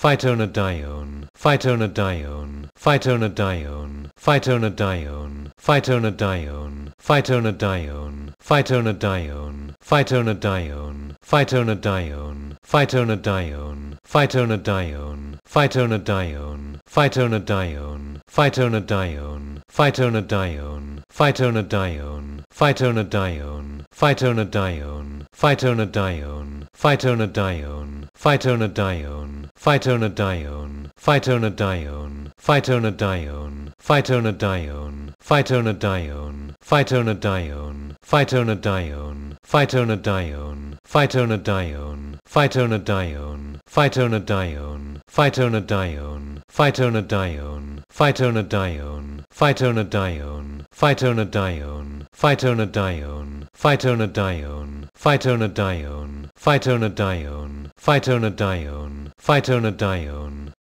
phytonadione, phytonadione, phytonadione, phytonadione, phytonadione, phytonadione, phytonadione, phytonadione, phytonadione, phytonadione, phytonadione, phytonadione, phytonadione, phytonadione, phytonadione, phytonadione, phytonadione, phytonadione, phytonadione, phytonadione, phytonadione, phytonadione, phytonadione, phytonadione, phytonadione, phytonadione, phytonadione, phytonadione, phytonadione, phytonadione, phytonadione, phytonadione, phytonadione, phytonadione, phytonadione, phytonadione, phytonadione, phytonadione, phytonadione, phytonadione, phytonadione, phytonadione, phytonadione,